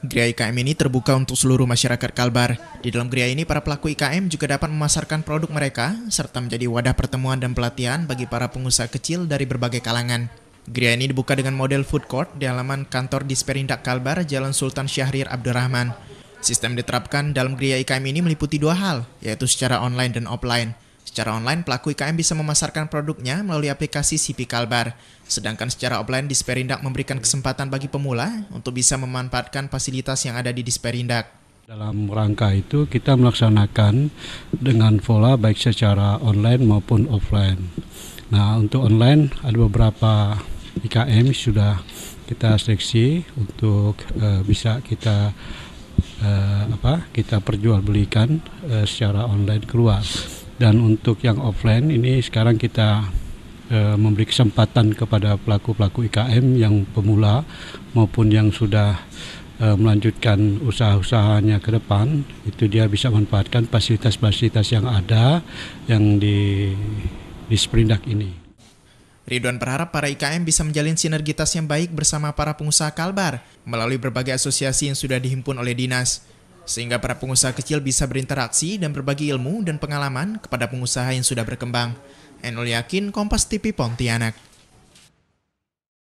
Gria IKM ini terbuka untuk seluruh masyarakat Kalbar. Di dalam geria ini, para pelaku IKM juga dapat memasarkan produk mereka, serta menjadi wadah pertemuan dan pelatihan bagi para pengusaha kecil dari berbagai kalangan. Gria ini dibuka dengan model food court di halaman kantor Disperindak Kalbar, Jalan Sultan Syahrir Abdurrahman. Sistem diterapkan dalam geria IKM ini meliputi dua hal, yaitu secara online dan offline. Secara online, pelaku IKM bisa memasarkan produknya melalui aplikasi CP Kalbar. Sedangkan secara offline, Disperindak memberikan kesempatan bagi pemula untuk bisa memanfaatkan fasilitas yang ada di Disperindak. Dalam rangka itu kita melaksanakan dengan pola baik secara online maupun offline. Nah untuk online ada beberapa IKM sudah kita seleksi untuk uh, bisa kita uh, apa kita perjualbelikan uh, secara online keluar. Dan untuk yang offline ini sekarang kita e, memberi kesempatan kepada pelaku-pelaku IKM yang pemula maupun yang sudah e, melanjutkan usaha-usahanya ke depan, itu dia bisa memanfaatkan fasilitas-fasilitas yang ada yang di di Sprindak ini. Ridwan berharap para IKM bisa menjalin sinergitas yang baik bersama para pengusaha Kalbar melalui berbagai asosiasi yang sudah dihimpun oleh dinas sehingga para pengusaha kecil bisa berinteraksi dan berbagi ilmu dan pengalaman kepada pengusaha yang sudah berkembang. Enol yakin Kompas TV Pontianak.